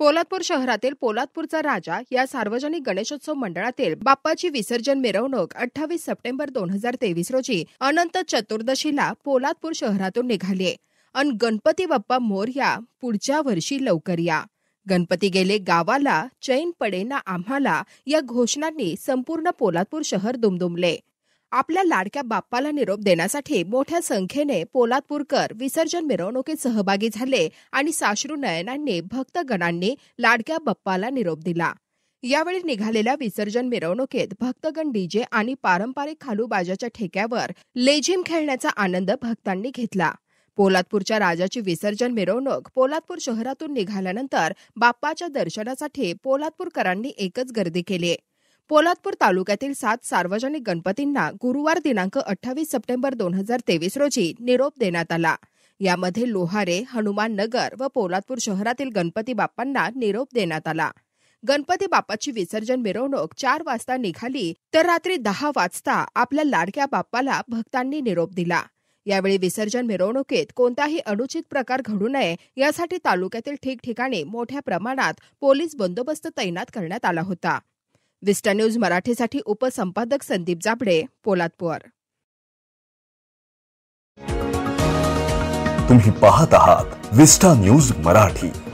पोलादपूर शहरातील पोलादपूरचा राजा या सार्वजनिक गणेशोत्सव मंडळातील बाप्पाची विसर्जन मिरवणूक अठ्ठावीस सप्टेंबर दोन हजार तेवीस रोजी अनंत चतुर्दशीला पोलादपूर शहरातून निघाली अन गणपती बाप्पा मोर्या पुढच्या वर्षी लवकर या गणपती गेले गावाला चैन पडेना आम्हाला या घोषणांनी संपूर्ण पोलादपूर शहर दुमदुमले आपल्या लाडक्या बाप्पाला निरोप देण्यासाठी मोठ्या संख्येने पोलादपूरकर विसर्जन मिरवणुकीत सहभागी झाले आणि साश्रू नयनांनी भक्तगणांनी लाडक्या बाप्पाला निरोप दिला यावेळी निघालेल्या विसर्जन मिरवणुकीत भक्तगण डीजे आणि पारंपरिक खालूबाजाच्या ठेक्यावर लेझिम खेळण्याचा आनंद भक्तांनी घेतला पोलादपूरच्या राजाची विसर्जन मिरवणूक पोलादपूर शहरातून निघाल्यानंतर बाप्पाच्या दर्शनासाठी पोलादपूरकरांनी एकच गर्दी केली पोलादपूर तालुक्यातील सात सार्वजनिक गणपतींना गुरुवार दिनांक अठ्ठावीस सप्टेंबर दोन हजार तेवीस रोजी निरोप देण्यात आला यामध्ये लोहारे हनुमान नगर व पोलादपूर शहरातील गणपती बाप्पांना निरोप देण्यात आला गणपती बाप्पाची विसर्जन मिरवणूक चार वाजता निघाली तर रात्री दहा वाजता आपल्या लाडक्या बाप्पाला भक्तांनी निरोप दिला यावेळी विसर्जन मिरवणुकीत कोणताही अनुचित प्रकार घडू नये यासाठी तालुक्यातील ठिकठिकाणी मोठ्या प्रमाणात पोलीस बंदोबस्त तैनात करण्यात आला होता विस्टा न्यूज मराठीसाठी उपसंपादक संदीप जाबडे पोलादपूर तुम्ही पाहत आहात विस्टा न्यूज मराठी